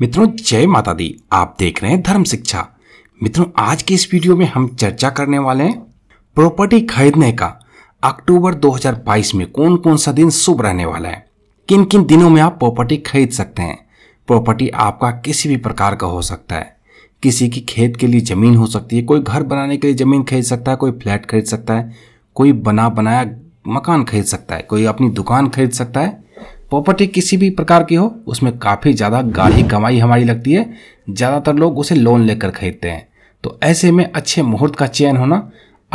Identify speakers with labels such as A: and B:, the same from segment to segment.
A: मित्रों जय माता दी आप देख रहे हैं धर्म शिक्षा मित्रों आज के इस वीडियो में हम चर्चा करने वाले हैं प्रॉपर्टी खरीदने का अक्टूबर 2022 में कौन कौन सा दिन शुभ रहने वाला है किन किन दिनों में आप प्रॉपर्टी खरीद सकते हैं प्रॉपर्टी आपका किसी भी प्रकार का हो सकता है किसी की खेत के लिए ज़मीन हो सकती है कोई घर बनाने के लिए ज़मीन खरीद सकता है कोई फ्लैट खरीद सकता है कोई बना बनाया मकान खरीद सकता है कोई अपनी दुकान खरीद सकता है प्रॉपर्टी किसी भी प्रकार की हो उसमें काफ़ी ज़्यादा गाढ़ी कमाई हमारी लगती है ज़्यादातर लोग उसे लोन लेकर खरीदते हैं तो ऐसे में अच्छे मुहूर्त का चयन होना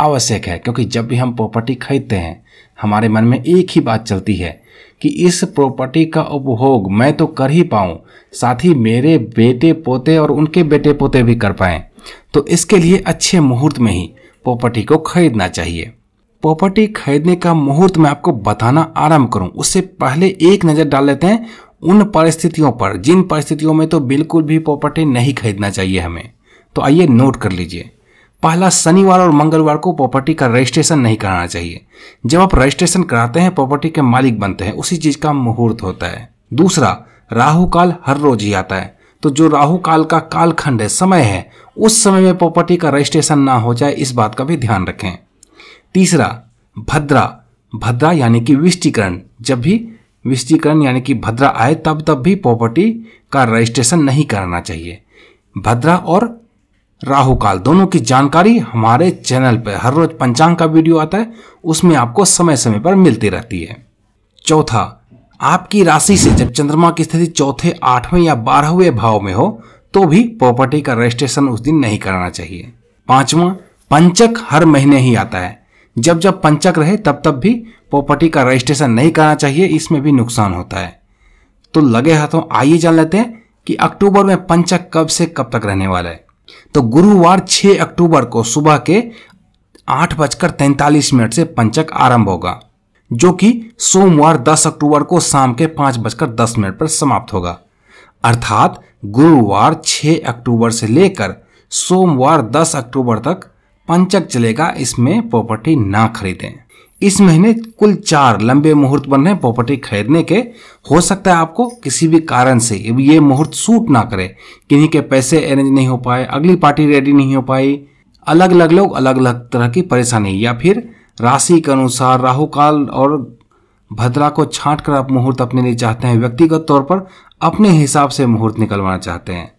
A: आवश्यक है क्योंकि जब भी हम प्रॉपर्टी खरीदते हैं हमारे मन में एक ही बात चलती है कि इस प्रॉपर्टी का उपभोग मैं तो कर ही पाऊँ साथ ही मेरे बेटे पोते और उनके बेटे पोते भी कर पाएँ तो इसके लिए अच्छे मुहूर्त में ही प्रॉपर्टी को खरीदना चाहिए प्रॉपर्टी खरीदने का मुहूर्त मैं आपको बताना आरंभ करूं उससे पहले एक नज़र डाल लेते हैं उन परिस्थितियों पर जिन परिस्थितियों में तो बिल्कुल भी प्रॉपर्टी नहीं खरीदना चाहिए हमें तो आइए नोट कर लीजिए पहला शनिवार और मंगलवार को प्रॉपर्टी का रजिस्ट्रेशन नहीं कराना चाहिए जब आप रजिस्ट्रेशन कराते हैं प्रॉपर्टी के मालिक बनते हैं उसी चीज़ का मुहूर्त होता है दूसरा राहु काल हर रोज ही आता है तो जो राहु काल का कालखंड है समय है उस समय में प्रॉपर्टी का रजिस्ट्रेशन ना हो जाए इस बात का भी ध्यान रखें तीसरा भद्रा भद्रा यानी कि विष्टीकरण जब भी विष्टीकरण यानी कि भद्रा आए तब तब भी प्रॉपर्टी का रजिस्ट्रेशन नहीं करना चाहिए भद्रा और राहु काल दोनों की जानकारी हमारे चैनल पर हर रोज पंचांग का वीडियो आता है उसमें आपको समय समय पर मिलती रहती है चौथा आपकी राशि से जब चंद्रमा की स्थिति चौथे आठवें या बारहवें भाव में हो तो भी प्रॉपर्टी का रजिस्ट्रेशन उस दिन नहीं कराना चाहिए पांचवा पंचक हर महीने ही आता है जब जब पंचक रहे तब तब भी प्रॉपर्टी का रजिस्ट्रेशन नहीं करना चाहिए इसमें भी नुकसान होता है तो लगे हाथों आइए जान लेते हैं कि अक्टूबर में पंचक कब से कब तक रहने वाला है तो गुरुवार 6 अक्टूबर को सुबह के आठ बजकर तैंतालीस मिनट से पंचक आरंभ होगा जो कि सोमवार 10 अक्टूबर को शाम के पांच बजकर दस मिनट पर समाप्त होगा अर्थात गुरुवार 6 अक्टूबर से लेकर सोमवार 10 अक्टूबर तक पंचक चलेगा इसमें प्रॉपर्टी ना खरीदें इस महीने कुल चार लंबे मुहूर्त बन रहे प्रॉपर्टी खरीदने के हो सकता है आपको किसी भी कारण से ये मुहूर्त सूट ना करे किन्हीं के पैसे अरेंज नहीं हो पाए अगली पार्टी रेडी नहीं हो पाई अलग अलग लोग अलग अलग तरह की परेशानी या फिर राशि के अनुसार राहु काल और भद्रा को छांट कर आप मुहूर्त अपने लिए चाहते हैं व्यक्तिगत तौर पर अपने हिसाब से मुहूर्त निकलवाना चाहते हैं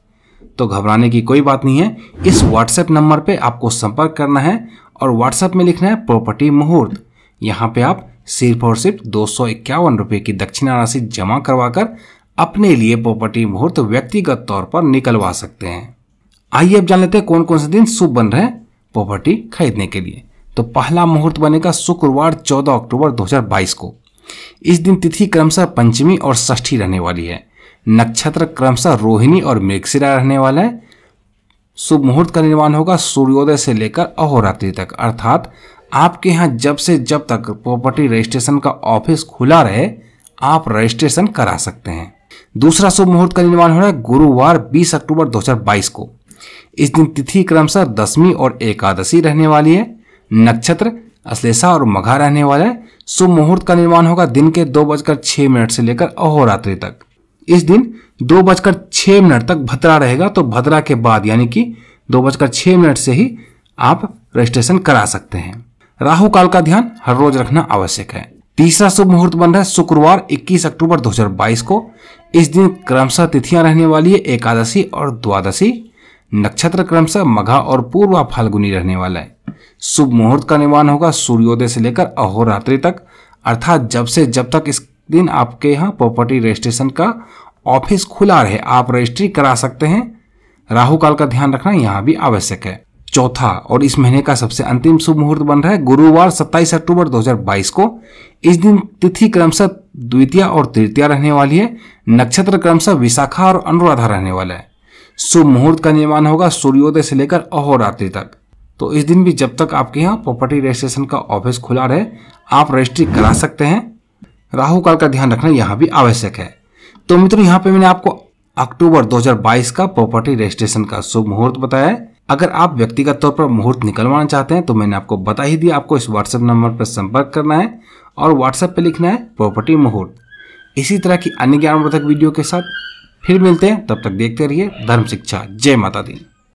A: तो घबराने की कोई बात नहीं है इस व्हाट्सएप नंबर पे आपको संपर्क करना है और व्हाट्सएप में लिखना है प्रॉपर्टी मुहूर्त यहाँ पे आप सिर्फ और सिर्फ दो सौ इक्यावन की दक्षिणा राशि जमा करवाकर अपने लिए प्रॉपर्टी मुहूर्त व्यक्तिगत तौर पर निकलवा सकते हैं आइए अब जान लेते हैं कौन कौन से दिन शुभ बन रहे हैं प्रॉपर्टी खरीदने के लिए तो पहला मुहूर्त बनेगा शुक्रवार 14 अक्टूबर 2022 को इस दिन तिथि क्रमशः पंचमी और ष्ठी रहने वाली है नक्षत्र क्रमशः रोहिणी और मेघशिरा रहने वाला है शुभ मुहूर्त का निर्माण होगा सूर्योदय से लेकर अहोरात्रि तक अर्थात आपके यहाँ जब से जब तक प्रॉपर्टी रजिस्ट्रेशन का ऑफिस खुला रहे आप रजिस्ट्रेशन करा सकते हैं दूसरा शुभ मुहूर्त का निर्माण हो रहा है गुरुवार 20 अक्टूबर 2022 को इस दिन तिथि क्रमशः दसवीं और एकादशी रहने वाली है नक्षत्र अश्लेषा और मघा रहने वाला है शुभ मुहूर्त का निर्माण होगा दिन के दो बजकर छह मिनट से लेकर अहोरात्रि तक इस दिन दो बजकर छः मिनट तक भद्रा रहेगा तो भद्रा के बाद यानी कि दो बजकर छः मिनट से ही आप रजिस्ट्रेशन करा सकते हैं राहु काल का ध्यान हर रोज रखना आवश्यक है तीसरा शुभ मुहूर्त बन रहा है शुक्रवार 21 अक्टूबर 2022 को इस दिन क्रमशः तिथियां रहने वाली है एकादशी और द्वादशी नक्षत्र क्रमशः मघा और पूर्वा फाल्गुनी रहने वाला है शुभ मुहूर्त का निर्माण होगा सूर्योदय से लेकर अहोरात्रि तक अर्थात जब से जब तक इस दिन आपके यहाँ प्रॉपर्टी रजिस्ट्रेशन का ऑफिस खुला रहे आप रजिस्ट्री करा सकते हैं राहु काल का ध्यान रखना यहाँ भी आवश्यक है चौथा और इस महीने का सबसे अंतिम शुभ मुहूर्त बन रहा है गुरुवार 27 अक्टूबर 2022 को इस दिन तिथि क्रमशः द्वितीय और तृतीय रहने वाली है नक्षत्र क्रमशः विशाखा और अनुराधा रहने वाला है शुभ मुहूर्त का निर्माण होगा सूर्योदय से लेकर अहोरात्रि तक तो इस दिन भी जब तक आपके यहाँ प्रॉपर्टी रजिस्ट्रेशन का ऑफिस खुला रहे आप रजिस्ट्री करा सकते हैं राहु काल का ध्यान रखना यहाँ भी आवश्यक है तो मित्रों यहाँ पे मैंने आपको अक्टूबर 2022 का प्रॉपर्टी रजिस्ट्रेशन का शुभ मुहूर्त बताया है अगर आप व्यक्तिगत तौर पर मुहूर्त निकलवाना चाहते हैं तो मैंने आपको बता ही दिया आपको इस व्हाट्सएप नंबर पर संपर्क करना है और व्हाट्सएप पर लिखना है प्रॉपर्टी मुहूर्त इसी तरह की अन्य ज्ञानवर्धक वीडियो के साथ फिर मिलते हैं तब तक देखते रहिए धर्म शिक्षा जय माता दी